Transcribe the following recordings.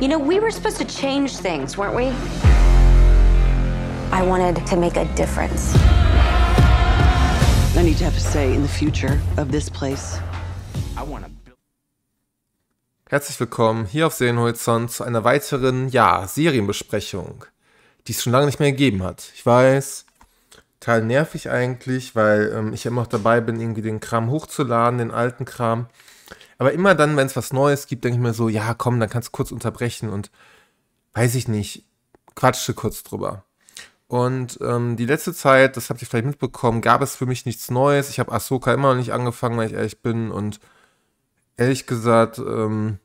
You know, we were supposed to change things, weren't we? I wanted to make a difference. I need to have a say in the future of this place. I want to Herzlich willkommen hier auf Serienhorizont zu einer weiteren, ja, Serienbesprechung, die es schon lange nicht mehr gegeben hat. Ich weiß, total nervig eigentlich, weil ähm, ich immer noch dabei bin, irgendwie den Kram hochzuladen, den alten Kram. Aber immer dann, wenn es was Neues gibt, denke ich mir so, ja, komm, dann kannst du kurz unterbrechen und weiß ich nicht, quatsche kurz drüber. Und ähm, die letzte Zeit, das habt ihr vielleicht mitbekommen, gab es für mich nichts Neues. Ich habe Ahsoka immer noch nicht angefangen, weil ich ehrlich bin. Und ehrlich gesagt, ähm,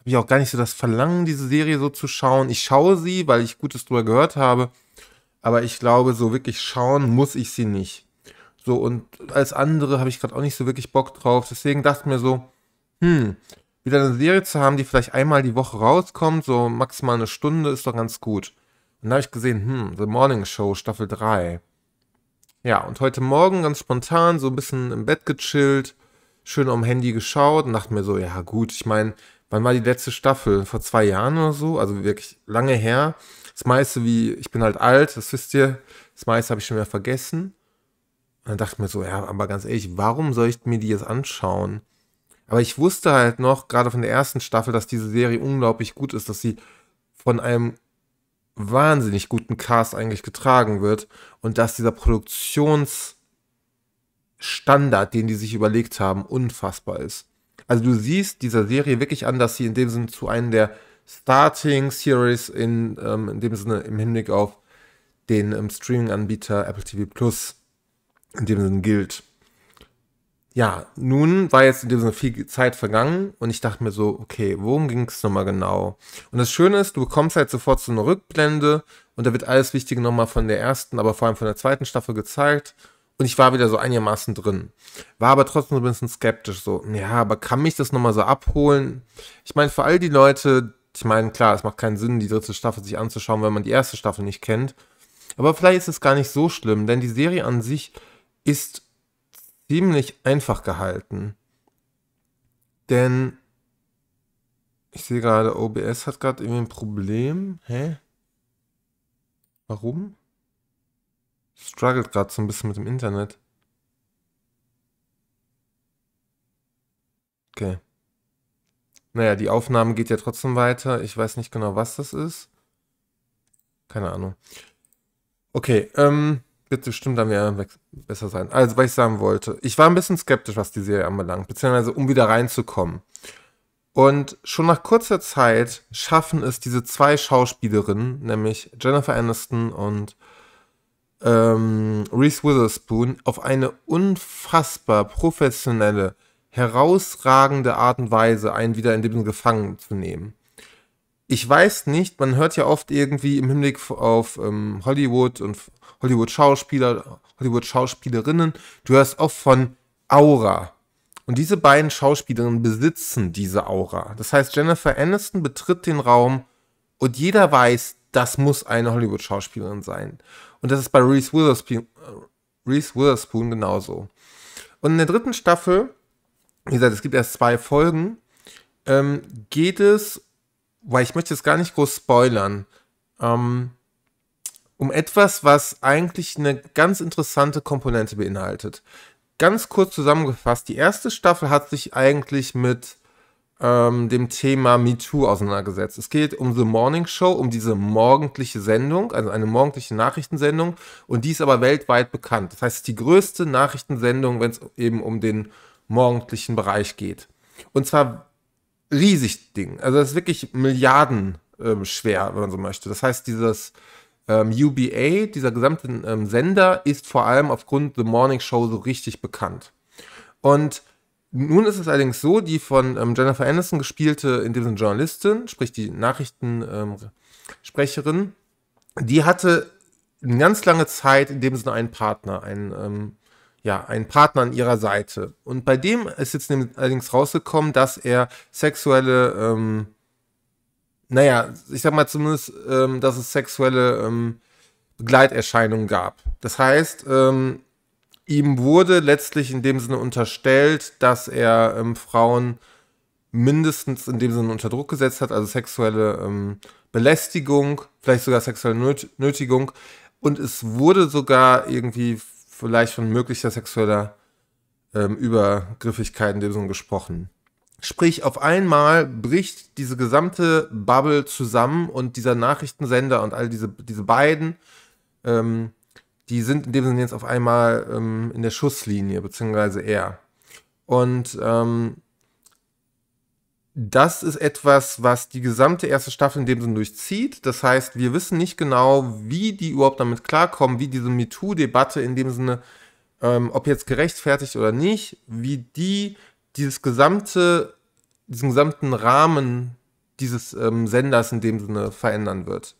habe ich auch gar nicht so das Verlangen, diese Serie so zu schauen. Ich schaue sie, weil ich Gutes drüber gehört habe. Aber ich glaube, so wirklich schauen muss ich sie nicht. So, und als andere habe ich gerade auch nicht so wirklich Bock drauf. Deswegen dachte ich mir so, hm, wieder eine Serie zu haben, die vielleicht einmal die Woche rauskommt, so maximal eine Stunde, ist doch ganz gut. Und da habe ich gesehen, hm, The Morning Show, Staffel 3. Ja, und heute Morgen ganz spontan, so ein bisschen im Bett gechillt, schön am Handy geschaut und dachte mir so, ja gut, ich meine, wann war die letzte Staffel? Vor zwei Jahren oder so, also wirklich lange her. Das meiste wie, ich bin halt alt, das wisst ihr, das meiste habe ich schon wieder vergessen. Und dann dachte ich mir so, ja, aber ganz ehrlich, warum soll ich mir die jetzt anschauen? Aber ich wusste halt noch, gerade von der ersten Staffel, dass diese Serie unglaublich gut ist, dass sie von einem wahnsinnig guten Cast eigentlich getragen wird und dass dieser Produktionsstandard, den die sich überlegt haben, unfassbar ist. Also du siehst dieser Serie wirklich an, dass sie in dem Sinne zu einem der Starting Series in, ähm, in dem Sinne im Hinblick auf den ähm, Streaming-Anbieter Apple TV Plus in dem Sinne gilt ja, nun war jetzt in diesem viel Zeit vergangen und ich dachte mir so, okay, worum ging es nochmal genau? Und das Schöne ist, du bekommst halt sofort so eine Rückblende und da wird alles Wichtige nochmal von der ersten, aber vor allem von der zweiten Staffel gezeigt. Und ich war wieder so einigermaßen drin. War aber trotzdem so ein bisschen skeptisch, so, ja, aber kann mich das nochmal so abholen? Ich meine, für all die Leute, ich meine, klar, es macht keinen Sinn, die dritte Staffel sich anzuschauen, wenn man die erste Staffel nicht kennt. Aber vielleicht ist es gar nicht so schlimm, denn die Serie an sich ist ziemlich einfach gehalten. Denn ich sehe gerade, OBS hat gerade irgendwie ein Problem. Hä? Warum? Struggelt gerade so ein bisschen mit dem Internet. Okay. Naja, die Aufnahme geht ja trotzdem weiter. Ich weiß nicht genau, was das ist. Keine Ahnung. Okay, ähm, Bitte stimmt, dann wäre besser sein. Also, was ich sagen wollte, ich war ein bisschen skeptisch, was die Serie anbelangt, beziehungsweise um wieder reinzukommen. Und schon nach kurzer Zeit schaffen es diese zwei Schauspielerinnen, nämlich Jennifer Aniston und ähm, Reese Witherspoon, auf eine unfassbar professionelle, herausragende Art und Weise, einen wieder in dem Gefangen zu nehmen ich weiß nicht, man hört ja oft irgendwie im Hinblick auf ähm, Hollywood und Hollywood-Schauspieler, Hollywood-Schauspielerinnen, du hörst oft von Aura. Und diese beiden Schauspielerinnen besitzen diese Aura. Das heißt, Jennifer Aniston betritt den Raum und jeder weiß, das muss eine Hollywood-Schauspielerin sein. Und das ist bei Reese Witherspoon, äh, Reese Witherspoon genauso. Und in der dritten Staffel, wie gesagt, es gibt erst zwei Folgen, ähm, geht es weil ich möchte jetzt gar nicht groß spoilern, ähm, um etwas, was eigentlich eine ganz interessante Komponente beinhaltet. Ganz kurz zusammengefasst, die erste Staffel hat sich eigentlich mit ähm, dem Thema MeToo auseinandergesetzt. Es geht um The Morning Show, um diese morgendliche Sendung, also eine morgendliche Nachrichtensendung, und die ist aber weltweit bekannt. Das heißt, die größte Nachrichtensendung, wenn es eben um den morgendlichen Bereich geht. Und zwar riesig Ding. Also das ist wirklich Milliarden ähm, schwer, wenn man so möchte. Das heißt, dieses ähm, UBA, dieser gesamte ähm, Sender, ist vor allem aufgrund The Morning Show so richtig bekannt. Und nun ist es allerdings so, die von ähm, Jennifer Anderson gespielte, in dem Journalistin, sprich die Nachrichtensprecherin, ähm, die hatte eine ganz lange Zeit in dem Sinne einen Partner, einen ähm, ja, einen Partner an ihrer Seite. Und bei dem ist jetzt allerdings rausgekommen, dass er sexuelle, ähm, naja, ich sag mal zumindest, ähm, dass es sexuelle ähm, Begleiterscheinungen gab. Das heißt, ähm, ihm wurde letztlich in dem Sinne unterstellt, dass er ähm, Frauen mindestens in dem Sinne unter Druck gesetzt hat, also sexuelle ähm, Belästigung, vielleicht sogar sexuelle Nötigung. Und es wurde sogar irgendwie vielleicht von möglicher sexueller ähm, Übergriffigkeit in dem Sinne gesprochen. Sprich, auf einmal bricht diese gesamte Bubble zusammen und dieser Nachrichtensender und all diese, diese beiden, ähm, die sind in dem Sinne jetzt auf einmal ähm, in der Schusslinie, beziehungsweise er. Und ähm, das ist etwas, was die gesamte erste Staffel in dem Sinn durchzieht. Das heißt, wir wissen nicht genau, wie die überhaupt damit klarkommen, wie diese MeToo-Debatte in dem Sinne, ähm, ob jetzt gerechtfertigt oder nicht, wie die dieses gesamte, diesen gesamten Rahmen dieses ähm, Senders in dem Sinne verändern wird.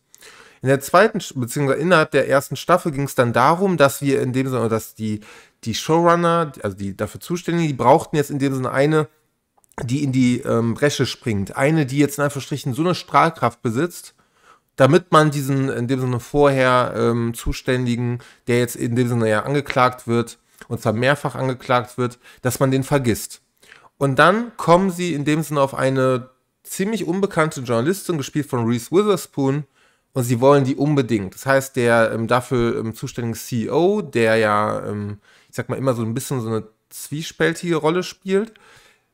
In der zweiten, beziehungsweise innerhalb der ersten Staffel ging es dann darum, dass wir in dem Sinne, dass die, die Showrunner, also die dafür Zuständigen, die brauchten jetzt in dem Sinne eine die in die ähm, Bresche springt. Eine, die jetzt in Anführungsstrichen so eine Strahlkraft besitzt, damit man diesen in dem Sinne vorher ähm, Zuständigen, der jetzt in dem Sinne ja angeklagt wird, und zwar mehrfach angeklagt wird, dass man den vergisst. Und dann kommen sie in dem Sinne auf eine ziemlich unbekannte Journalistin, gespielt von Reese Witherspoon, und sie wollen die unbedingt. Das heißt, der ähm, dafür ähm, zuständige CEO, der ja, ähm, ich sag mal, immer so ein bisschen so eine zwiespältige Rolle spielt,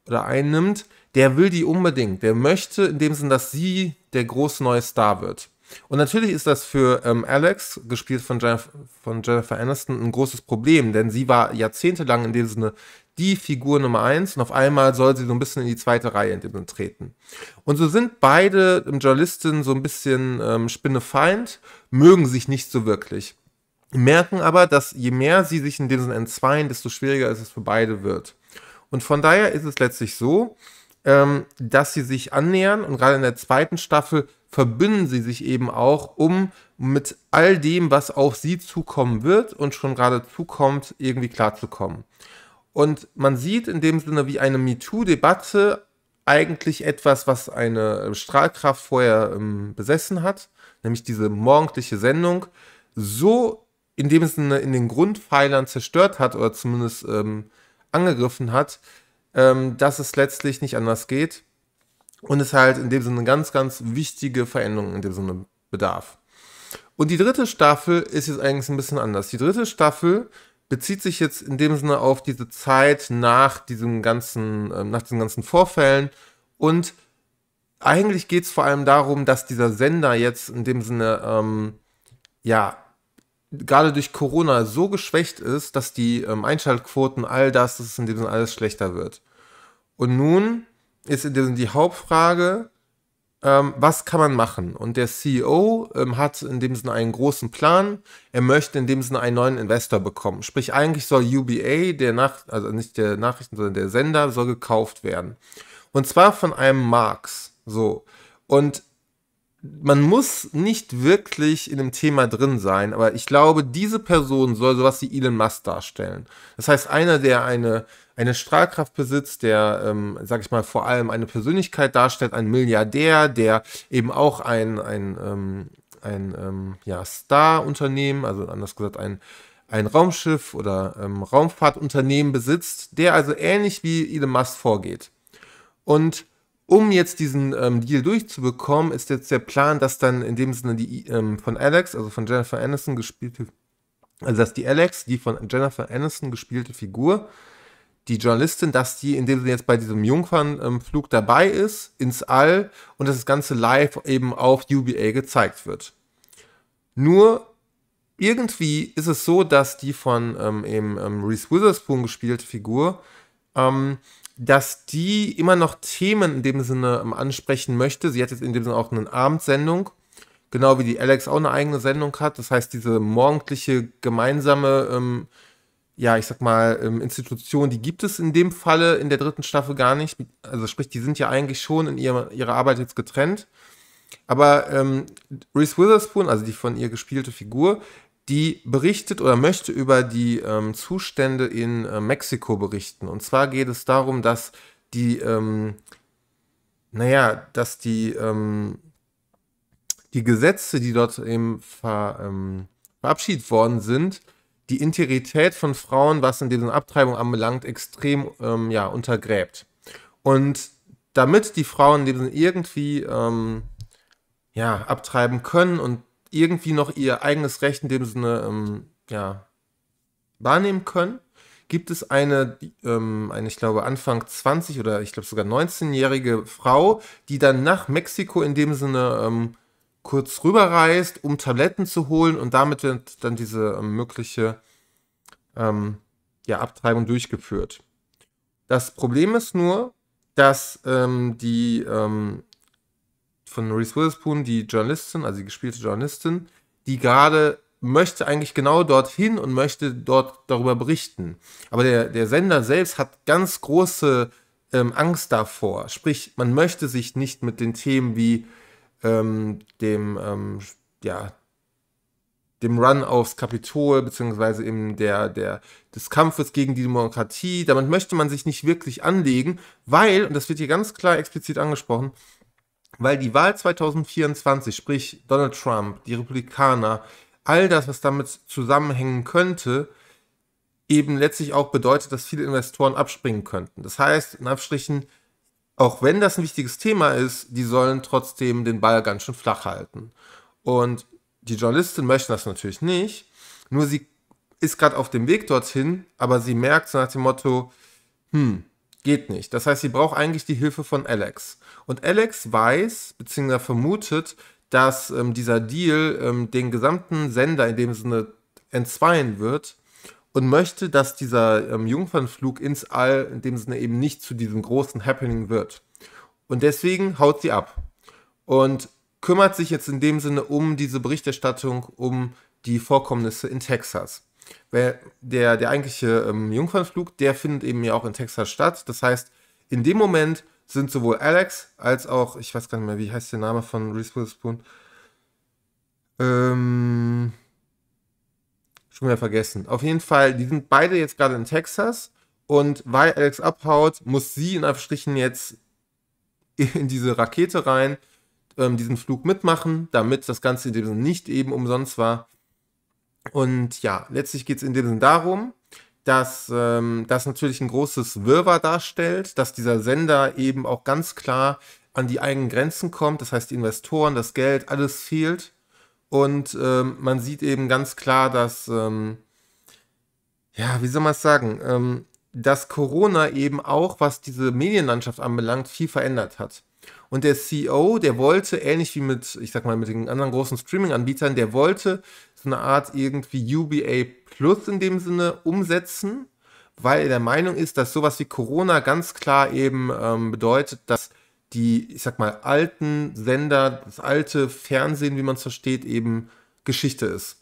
oder einnimmt, der will die unbedingt. Der möchte in dem Sinn, dass sie der große neue Star wird. Und natürlich ist das für ähm, Alex, gespielt von Jennifer, von Jennifer Aniston, ein großes Problem, denn sie war jahrzehntelang in dem Sinne die Figur Nummer eins und auf einmal soll sie so ein bisschen in die zweite Reihe in dem Sinne treten. Und so sind beide ähm, Journalistinnen so ein bisschen ähm, Spinnefeind, mögen sich nicht so wirklich. Merken aber, dass je mehr sie sich in dem Sinne entzweien, desto schwieriger ist es für beide wird. Und von daher ist es letztlich so, ähm, dass sie sich annähern und gerade in der zweiten Staffel verbünden sie sich eben auch, um mit all dem, was auf sie zukommen wird und schon gerade zukommt, irgendwie klarzukommen. Und man sieht in dem Sinne, wie eine MeToo-Debatte eigentlich etwas, was eine Strahlkraft vorher ähm, besessen hat, nämlich diese morgendliche Sendung, so in dem Sinne in den Grundpfeilern zerstört hat oder zumindest ähm, angegriffen hat, ähm, dass es letztlich nicht anders geht und es halt in dem Sinne ganz, ganz wichtige Veränderungen in dem Sinne bedarf. Und die dritte Staffel ist jetzt eigentlich ein bisschen anders. Die dritte Staffel bezieht sich jetzt in dem Sinne auf diese Zeit nach diesem ganzen, äh, nach diesen ganzen Vorfällen und eigentlich geht es vor allem darum, dass dieser Sender jetzt in dem Sinne ähm, ja gerade durch Corona so geschwächt ist, dass die ähm, Einschaltquoten, all das, dass es in dem Sinne alles schlechter wird. Und nun ist in dem Sinne die Hauptfrage, ähm, was kann man machen? Und der CEO ähm, hat in dem Sinne einen großen Plan. Er möchte in dem Sinne einen neuen Investor bekommen. Sprich, eigentlich soll UBA, der Nach also nicht der Nachrichten, sondern der Sender, soll gekauft werden. Und zwar von einem Marx. So. Und man muss nicht wirklich in dem Thema drin sein, aber ich glaube, diese Person soll sowas wie Elon Musk darstellen. Das heißt, einer, der eine, eine Strahlkraft besitzt, der, ähm, sag ich mal, vor allem eine Persönlichkeit darstellt, ein Milliardär, der eben auch ein, ein, ähm, ein ähm, ja, Star-Unternehmen, also anders gesagt, ein, ein Raumschiff oder ähm, Raumfahrtunternehmen besitzt, der also ähnlich wie Elon Musk vorgeht. Und um jetzt diesen ähm, Deal durchzubekommen, ist jetzt der Plan, dass dann in dem Sinne die ähm, von Alex, also von Jennifer Aniston gespielte, also dass die Alex, die von Jennifer Aniston gespielte Figur, die Journalistin, dass die in dem Sinne jetzt bei diesem Jungfernflug ähm, dabei ist, ins All und dass das Ganze live eben auf UBA gezeigt wird. Nur irgendwie ist es so, dass die von ähm, eben ähm, Reese Witherspoon gespielte Figur ähm, dass die immer noch Themen in dem Sinne ähm, ansprechen möchte. Sie hat jetzt in dem Sinne auch eine Abendsendung, genau wie die Alex auch eine eigene Sendung hat. Das heißt, diese morgendliche gemeinsame, ähm, ja, ich sag mal, ähm, Institution, die gibt es in dem Falle in der dritten Staffel gar nicht. Also sprich, die sind ja eigentlich schon in ihrer, ihrer Arbeit jetzt getrennt. Aber ähm, Reese Witherspoon, also die von ihr gespielte Figur, die berichtet oder möchte über die ähm, Zustände in äh, Mexiko berichten. Und zwar geht es darum, dass die, ähm, naja, dass die, ähm, die Gesetze, die dort eben ver, ähm, verabschiedet worden sind, die Integrität von Frauen, was in diesem Abtreibung anbelangt, extrem ähm, ja, untergräbt. Und damit die Frauen in dem Sinne irgendwie ähm, ja, abtreiben können und irgendwie noch ihr eigenes Recht in dem Sinne ähm, ja, wahrnehmen können, gibt es eine, ähm, eine, ich glaube, Anfang 20 oder ich glaube sogar 19-jährige Frau, die dann nach Mexiko in dem Sinne ähm, kurz rüberreist, um Tabletten zu holen und damit wird dann diese ähm, mögliche ähm, ja, Abtreibung durchgeführt. Das Problem ist nur, dass ähm, die ähm, von Reese Witherspoon, die Journalistin, also die gespielte Journalistin, die gerade möchte eigentlich genau dorthin und möchte dort darüber berichten. Aber der, der Sender selbst hat ganz große ähm, Angst davor. Sprich, man möchte sich nicht mit den Themen wie ähm, dem, ähm, ja, dem Run aufs Kapitol, beziehungsweise eben der, der, des Kampfes gegen die Demokratie. Damit möchte man sich nicht wirklich anlegen, weil, und das wird hier ganz klar explizit angesprochen, weil die Wahl 2024, sprich Donald Trump, die Republikaner, all das, was damit zusammenhängen könnte, eben letztlich auch bedeutet, dass viele Investoren abspringen könnten. Das heißt, in Abstrichen, auch wenn das ein wichtiges Thema ist, die sollen trotzdem den Ball ganz schön flach halten. Und die Journalistin möchte das natürlich nicht, nur sie ist gerade auf dem Weg dorthin, aber sie merkt so nach dem Motto, hm, Geht nicht. Das heißt, sie braucht eigentlich die Hilfe von Alex. Und Alex weiß, beziehungsweise vermutet, dass ähm, dieser Deal ähm, den gesamten Sender in dem Sinne entzweien wird und möchte, dass dieser ähm, Jungfernflug ins All in dem Sinne eben nicht zu diesem großen Happening wird. Und deswegen haut sie ab und kümmert sich jetzt in dem Sinne um diese Berichterstattung, um die Vorkommnisse in Texas. Weil der, der eigentliche ähm, Jungfernflug, der findet eben ja auch in Texas statt. Das heißt, in dem Moment sind sowohl Alex als auch, ich weiß gar nicht mehr, wie heißt der Name von Reese Witherspoon? Ähm, schon wieder vergessen. Auf jeden Fall, die sind beide jetzt gerade in Texas und weil Alex abhaut, muss sie in Abstrichen jetzt in diese Rakete rein, ähm, diesen Flug mitmachen, damit das Ganze nicht eben umsonst war. Und ja, letztlich geht es in dem Sinn darum, dass ähm, das natürlich ein großes Wirrwarr darstellt, dass dieser Sender eben auch ganz klar an die eigenen Grenzen kommt, das heißt die Investoren, das Geld, alles fehlt. Und ähm, man sieht eben ganz klar, dass, ähm, ja, wie soll man es sagen, ähm, dass Corona eben auch, was diese Medienlandschaft anbelangt, viel verändert hat. Und der CEO, der wollte, ähnlich wie mit, ich sag mal, mit den anderen großen Streaming-Anbietern, der wollte so eine Art irgendwie UBA Plus in dem Sinne umsetzen, weil er der Meinung ist, dass sowas wie Corona ganz klar eben ähm, bedeutet, dass die, ich sag mal, alten Sender, das alte Fernsehen, wie man es versteht, eben Geschichte ist.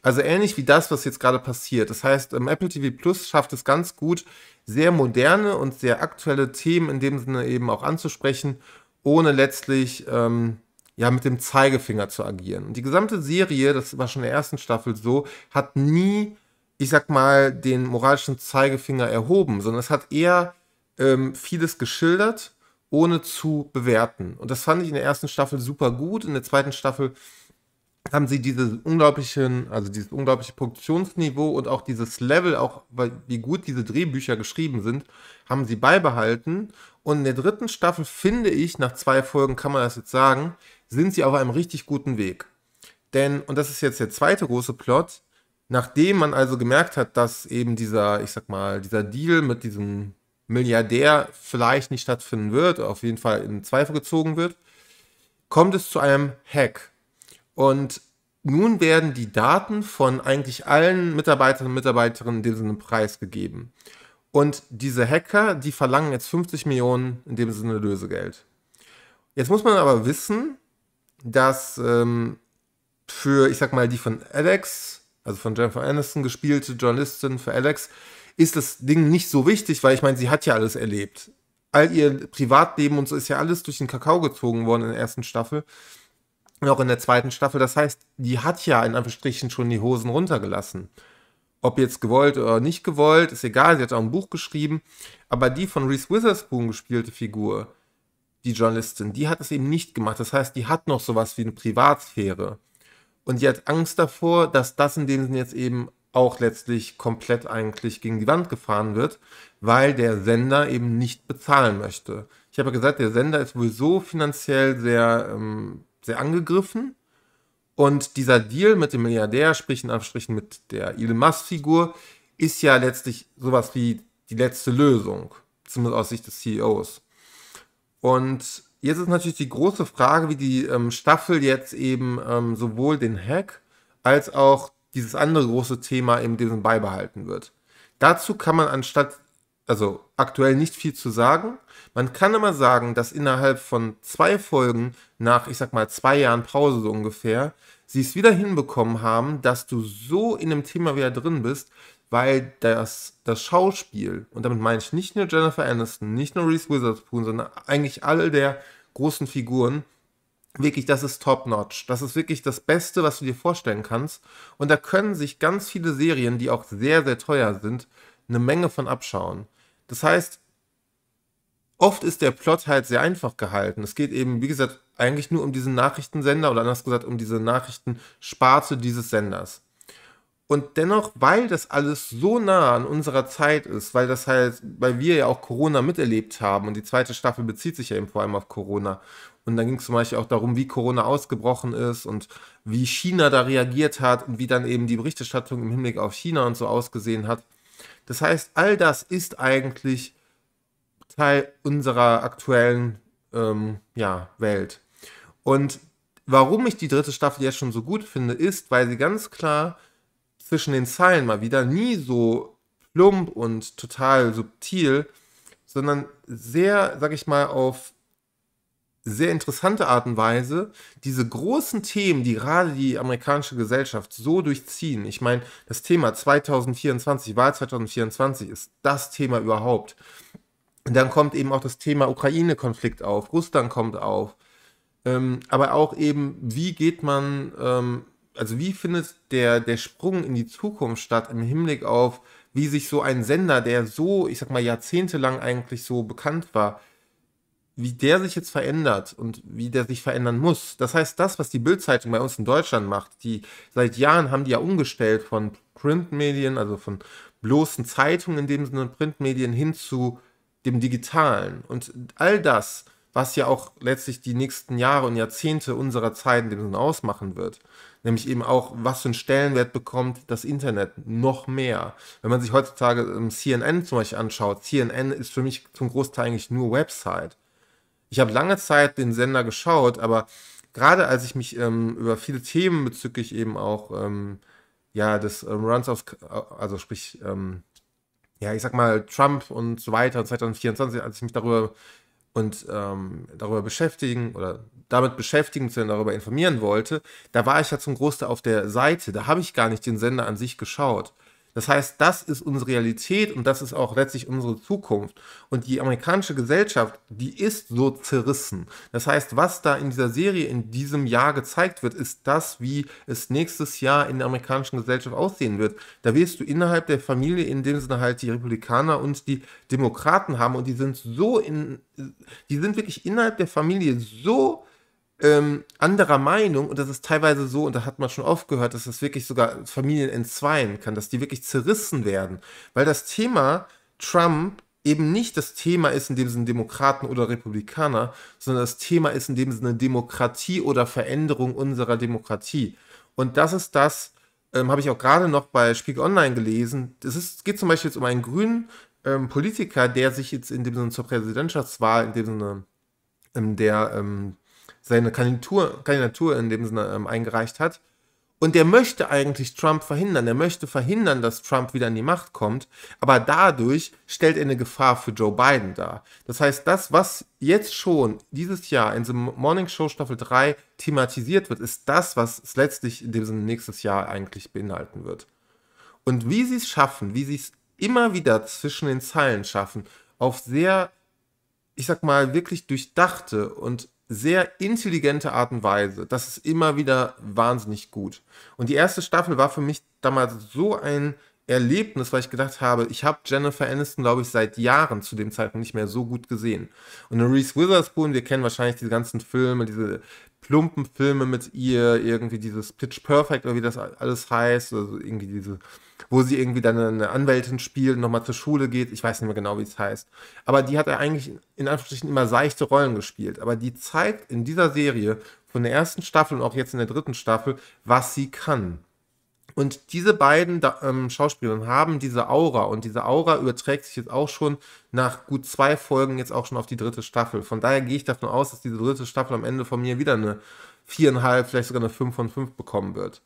Also ähnlich wie das, was jetzt gerade passiert. Das heißt, ähm, Apple TV Plus schafft es ganz gut, sehr moderne und sehr aktuelle Themen in dem Sinne eben auch anzusprechen ohne letztlich ähm, ja mit dem Zeigefinger zu agieren. Und die gesamte Serie, das war schon in der ersten Staffel so, hat nie, ich sag mal, den moralischen Zeigefinger erhoben, sondern es hat eher ähm, vieles geschildert, ohne zu bewerten. Und das fand ich in der ersten Staffel super gut. In der zweiten Staffel haben sie dieses unglaublichen, also dieses unglaubliche Produktionsniveau und auch dieses Level, auch wie gut diese Drehbücher geschrieben sind, haben sie beibehalten und in der dritten Staffel finde ich, nach zwei Folgen kann man das jetzt sagen, sind sie auf einem richtig guten Weg. Denn, und das ist jetzt der zweite große Plot, nachdem man also gemerkt hat, dass eben dieser, ich sag mal, dieser Deal mit diesem Milliardär vielleicht nicht stattfinden wird, auf jeden Fall in Zweifel gezogen wird, kommt es zu einem Hack. Und nun werden die Daten von eigentlich allen Mitarbeitern und Mitarbeiterinnen diesem Preis gegeben. Und diese Hacker, die verlangen jetzt 50 Millionen in dem Sinne Lösegeld. Jetzt muss man aber wissen, dass ähm, für, ich sag mal, die von Alex, also von Jennifer Aniston gespielte Journalistin für Alex, ist das Ding nicht so wichtig, weil ich meine, sie hat ja alles erlebt. All ihr Privatleben und so ist ja alles durch den Kakao gezogen worden in der ersten Staffel und auch in der zweiten Staffel. Das heißt, die hat ja in Anführungsstrichen schon die Hosen runtergelassen ob jetzt gewollt oder nicht gewollt, ist egal, sie hat auch ein Buch geschrieben, aber die von Reese Witherspoon gespielte Figur, die Journalistin, die hat es eben nicht gemacht. Das heißt, die hat noch sowas wie eine Privatsphäre. Und die hat Angst davor, dass das in dem Sinne jetzt eben auch letztlich komplett eigentlich gegen die Wand gefahren wird, weil der Sender eben nicht bezahlen möchte. Ich habe ja gesagt, der Sender ist wohl so finanziell sehr, ähm, sehr angegriffen und dieser Deal mit dem Milliardär, sprich in Abstrichen mit der Elon Musk-Figur, ist ja letztlich sowas wie die letzte Lösung, zumindest aus Sicht des CEOs. Und jetzt ist natürlich die große Frage, wie die ähm, Staffel jetzt eben ähm, sowohl den Hack als auch dieses andere große Thema eben diesen beibehalten wird. Dazu kann man anstatt also aktuell nicht viel zu sagen. Man kann immer sagen, dass innerhalb von zwei Folgen nach, ich sag mal, zwei Jahren Pause so ungefähr, sie es wieder hinbekommen haben, dass du so in dem Thema wieder drin bist, weil das, das Schauspiel, und damit meine ich nicht nur Jennifer Aniston, nicht nur Reese Witherspoon, sondern eigentlich alle der großen Figuren, wirklich, das ist top-notch. Das ist wirklich das Beste, was du dir vorstellen kannst. Und da können sich ganz viele Serien, die auch sehr, sehr teuer sind, eine Menge von abschauen. Das heißt, oft ist der Plot halt sehr einfach gehalten. Es geht eben, wie gesagt, eigentlich nur um diesen Nachrichtensender oder anders gesagt um diese Nachrichtensparte dieses Senders. Und dennoch, weil das alles so nah an unserer Zeit ist, weil das halt, weil wir ja auch Corona miterlebt haben und die zweite Staffel bezieht sich ja eben vor allem auf Corona. Und dann ging es zum Beispiel auch darum, wie Corona ausgebrochen ist und wie China da reagiert hat und wie dann eben die Berichterstattung im Hinblick auf China und so ausgesehen hat. Das heißt, all das ist eigentlich Teil unserer aktuellen ähm, ja, Welt. Und warum ich die dritte Staffel jetzt schon so gut finde, ist, weil sie ganz klar zwischen den Zeilen mal wieder nie so plump und total subtil, sondern sehr, sag ich mal, auf sehr interessante Art und Weise diese großen Themen, die gerade die amerikanische Gesellschaft so durchziehen. Ich meine, das Thema 2024, Wahl 2024 ist das Thema überhaupt. Und dann kommt eben auch das Thema Ukraine-Konflikt auf, Russland kommt auf. Ähm, aber auch eben, wie geht man, ähm, also wie findet der, der Sprung in die Zukunft statt im Hinblick auf, wie sich so ein Sender, der so, ich sag mal, jahrzehntelang eigentlich so bekannt war, wie der sich jetzt verändert und wie der sich verändern muss. Das heißt, das, was die Bildzeitung bei uns in Deutschland macht, die seit Jahren haben die ja umgestellt von Printmedien, also von bloßen Zeitungen in dem Sinne Printmedien hin zu dem Digitalen. Und all das, was ja auch letztlich die nächsten Jahre und Jahrzehnte unserer Zeit in dem Sinne ausmachen wird, nämlich eben auch, was für einen Stellenwert bekommt das Internet noch mehr. Wenn man sich heutzutage ähm, CNN zum Beispiel anschaut, CNN ist für mich zum Großteil eigentlich nur Website. Ich habe lange Zeit den Sender geschaut, aber gerade als ich mich ähm, über viele Themen bezüglich eben auch ähm, ja des ähm, Runs auf, äh, also sprich ähm, ja ich sag mal Trump und so weiter 2024, als ich mich darüber und ähm, darüber beschäftigen oder damit beschäftigen zu darüber informieren wollte, da war ich ja zum Großteil auf der Seite, da habe ich gar nicht den Sender an sich geschaut. Das heißt, das ist unsere Realität und das ist auch letztlich unsere Zukunft. Und die amerikanische Gesellschaft, die ist so zerrissen. Das heißt, was da in dieser Serie in diesem Jahr gezeigt wird, ist das, wie es nächstes Jahr in der amerikanischen Gesellschaft aussehen wird. Da wirst du innerhalb der Familie in dem Sinne halt die Republikaner und die Demokraten haben und die sind so in, die sind wirklich innerhalb der Familie so ähm, anderer Meinung, und das ist teilweise so, und da hat man schon oft gehört, dass das wirklich sogar Familien entzweien kann, dass die wirklich zerrissen werden, weil das Thema Trump eben nicht das Thema ist in dem Sinne Demokraten oder Republikaner, sondern das Thema ist in dem Sinne Demokratie oder Veränderung unserer Demokratie. Und das ist das, ähm, habe ich auch gerade noch bei Spiegel Online gelesen. Es geht zum Beispiel jetzt um einen grünen ähm, Politiker, der sich jetzt in dem Sinne zur Präsidentschaftswahl, in dem Sinne ähm, der ähm, seine Kandidatur, Kandidatur in dem Sinne ähm, eingereicht hat. Und der möchte eigentlich Trump verhindern. Er möchte verhindern, dass Trump wieder an die Macht kommt. Aber dadurch stellt er eine Gefahr für Joe Biden dar. Das heißt, das, was jetzt schon dieses Jahr in The Morning Show Staffel 3 thematisiert wird, ist das, was es letztlich in dem Sinne nächstes Jahr eigentlich beinhalten wird. Und wie sie es schaffen, wie sie es immer wieder zwischen den Zeilen schaffen, auf sehr, ich sag mal, wirklich durchdachte und sehr intelligente Art und Weise. Das ist immer wieder wahnsinnig gut. Und die erste Staffel war für mich damals so ein Erlebnis, weil ich gedacht habe, ich habe Jennifer Aniston, glaube ich, seit Jahren zu dem Zeitpunkt nicht mehr so gut gesehen. Und Reese Witherspoon, wir kennen wahrscheinlich diese ganzen Filme, diese plumpen Filme mit ihr, irgendwie dieses Pitch Perfect oder wie das alles heißt, also irgendwie diese, wo sie irgendwie dann eine Anwältin spielt, nochmal zur Schule geht, ich weiß nicht mehr genau, wie es heißt. Aber die hat er eigentlich in Anführungsstrichen immer seichte Rollen gespielt. Aber die zeigt in dieser Serie von der ersten Staffel und auch jetzt in der dritten Staffel, was sie kann. Und diese beiden ähm, Schauspielerinnen haben diese Aura und diese Aura überträgt sich jetzt auch schon nach gut zwei Folgen jetzt auch schon auf die dritte Staffel. Von daher gehe ich davon aus, dass diese dritte Staffel am Ende von mir wieder eine viereinhalb, vielleicht sogar eine 5 von 5 bekommen wird.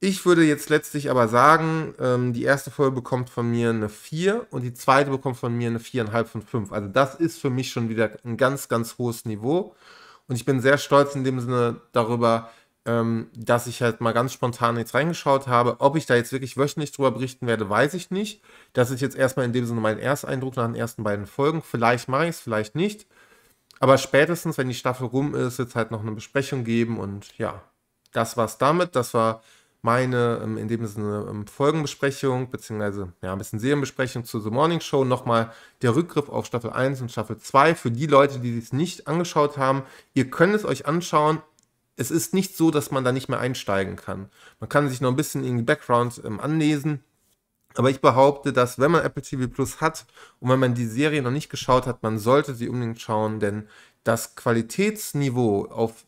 Ich würde jetzt letztlich aber sagen, ähm, die erste Folge bekommt von mir eine 4 und die zweite bekommt von mir eine 4,5 von 5. Also das ist für mich schon wieder ein ganz, ganz hohes Niveau. Und ich bin sehr stolz in dem Sinne darüber, ähm, dass ich halt mal ganz spontan jetzt reingeschaut habe. Ob ich da jetzt wirklich wöchentlich drüber berichten werde, weiß ich nicht. Das ist jetzt erstmal in dem Sinne mein Ersteindruck nach den ersten beiden Folgen. Vielleicht mache ich es, vielleicht nicht. Aber spätestens, wenn die Staffel rum ist, wird es halt noch eine Besprechung geben und ja, das war's damit. Das war meine ähm, in dem Sinne ähm, Folgenbesprechung, beziehungsweise ja, ein bisschen Serienbesprechung zu The Morning Show. Nochmal der Rückgriff auf Staffel 1 und Staffel 2 für die Leute, die es nicht angeschaut haben. Ihr könnt es euch anschauen es ist nicht so, dass man da nicht mehr einsteigen kann. Man kann sich noch ein bisschen in den Background ähm, anlesen. Aber ich behaupte, dass wenn man Apple TV Plus hat und wenn man die Serie noch nicht geschaut hat, man sollte sie unbedingt schauen, denn das Qualitätsniveau, auf,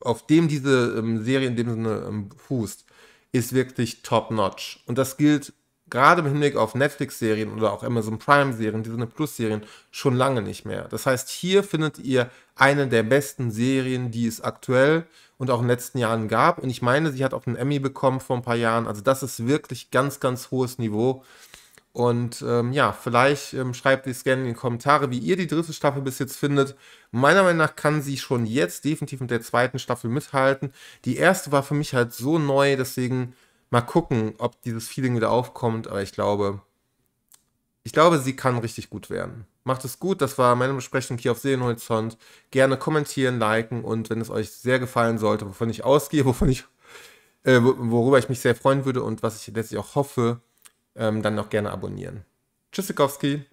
auf dem diese ähm, Serie in dem Sinne ähm, fußt, ist wirklich top-notch. Und das gilt gerade im Hinblick auf Netflix-Serien oder auch Amazon Prime-Serien, Disney Plus-Serien, schon lange nicht mehr. Das heißt, hier findet ihr eine der besten Serien, die es aktuell und auch in den letzten Jahren gab. Und ich meine, sie hat auch einen Emmy bekommen vor ein paar Jahren. Also das ist wirklich ganz, ganz hohes Niveau. Und ähm, ja, vielleicht ähm, schreibt es gerne in die Kommentare, wie ihr die dritte Staffel bis jetzt findet. Meiner Meinung nach kann sie schon jetzt definitiv mit der zweiten Staffel mithalten. Die erste war für mich halt so neu, deswegen mal gucken, ob dieses Feeling wieder aufkommt, aber ich glaube, ich glaube, sie kann richtig gut werden. Macht es gut, das war meine Besprechung hier auf Seelenhorizont. Gerne kommentieren, liken und wenn es euch sehr gefallen sollte, wovon ich ausgehe, wovon ich, äh, worüber ich mich sehr freuen würde und was ich letztlich auch hoffe, ähm, dann noch gerne abonnieren. Tschüss, Sikowski.